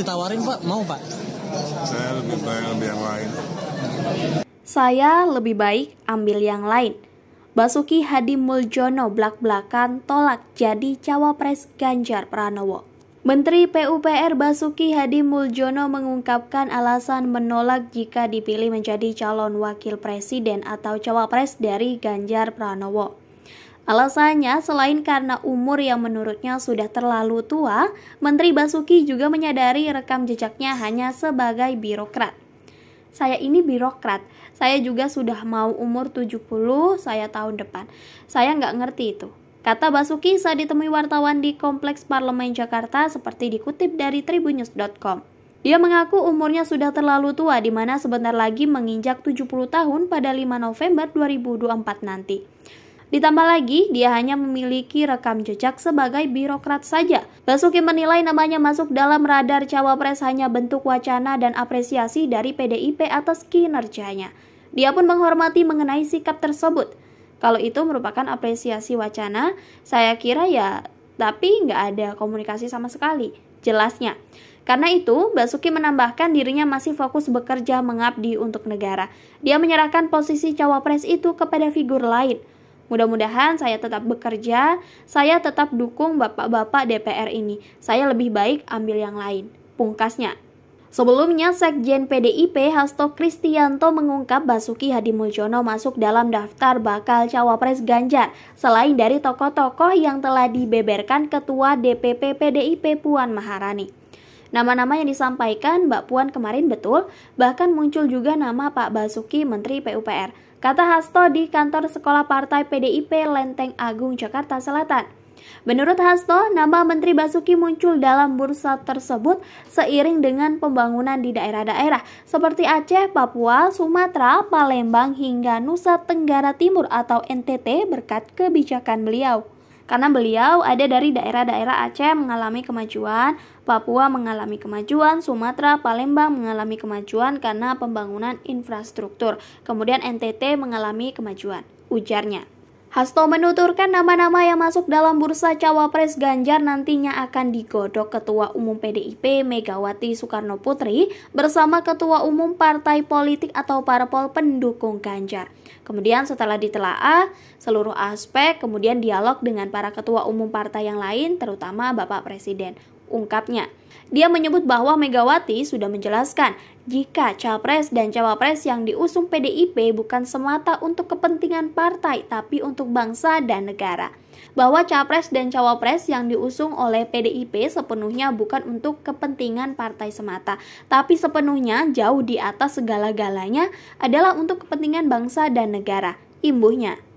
ditawarin pak mau pak saya lebih baik ambil yang lain saya lebih baik ambil yang lain Basuki Hadi Muljono belak belakan tolak jadi cawapres Ganjar Pranowo. Menteri PUPR Basuki Hadi Muljono mengungkapkan alasan menolak jika dipilih menjadi calon wakil presiden atau cawapres dari Ganjar Pranowo. Alasannya, selain karena umur yang menurutnya sudah terlalu tua, Menteri Basuki juga menyadari rekam jejaknya hanya sebagai birokrat. Saya ini birokrat, saya juga sudah mau umur 70, saya tahun depan. Saya nggak ngerti itu. Kata Basuki saat ditemui wartawan di Kompleks Parlemen Jakarta seperti dikutip dari tribunnews.com. Dia mengaku umurnya sudah terlalu tua di mana sebentar lagi menginjak 70 tahun pada 5 November 2024 nanti. Ditambah lagi, dia hanya memiliki rekam jejak sebagai birokrat saja. Basuki menilai namanya masuk dalam radar cawapres hanya bentuk wacana dan apresiasi dari PDIP atas kinerjanya. Dia pun menghormati mengenai sikap tersebut. Kalau itu merupakan apresiasi wacana, saya kira ya, tapi nggak ada komunikasi sama sekali. Jelasnya, karena itu, Basuki menambahkan dirinya masih fokus bekerja mengabdi untuk negara. Dia menyerahkan posisi cawapres itu kepada figur lain. Mudah-mudahan saya tetap bekerja, saya tetap dukung bapak-bapak DPR ini. Saya lebih baik ambil yang lain. Pungkasnya, Sebelumnya, Sekjen PDIP Hasto Kristianto mengungkap Basuki Hadi masuk dalam daftar bakal cawapres Ganjar, selain dari tokoh-tokoh yang telah dibeberkan Ketua DPP PDIP Puan Maharani. Nama-nama yang disampaikan Mbak Puan kemarin betul, bahkan muncul juga nama Pak Basuki Menteri PUPR. Kata Hasto di kantor sekolah partai PDIP Lenteng Agung, Jakarta Selatan. Menurut Hasto, nama Menteri Basuki muncul dalam bursa tersebut seiring dengan pembangunan di daerah-daerah seperti Aceh, Papua, Sumatera, Palembang, hingga Nusa Tenggara Timur atau NTT berkat kebijakan beliau karena beliau ada dari daerah-daerah Aceh mengalami kemajuan, Papua mengalami kemajuan, Sumatera, Palembang mengalami kemajuan karena pembangunan infrastruktur. Kemudian NTT mengalami kemajuan, ujarnya. Hasto menuturkan nama-nama yang masuk dalam bursa cawapres Ganjar nantinya akan digodok Ketua Umum PDIP Megawati Soekarno Putri bersama Ketua Umum Partai Politik atau Parpol pendukung Ganjar. Kemudian setelah ditelaah seluruh aspek, kemudian dialog dengan para ketua umum partai yang lain terutama Bapak Presiden ungkapnya. Dia menyebut bahwa Megawati sudah menjelaskan jika capres dan cawapres yang diusung PDIP bukan semata untuk kepentingan partai, tapi untuk bangsa dan negara. Bahwa capres dan cawapres yang diusung oleh PDIP sepenuhnya bukan untuk kepentingan partai semata, tapi sepenuhnya jauh di atas segala-galanya adalah untuk kepentingan bangsa dan negara. Imbuhnya.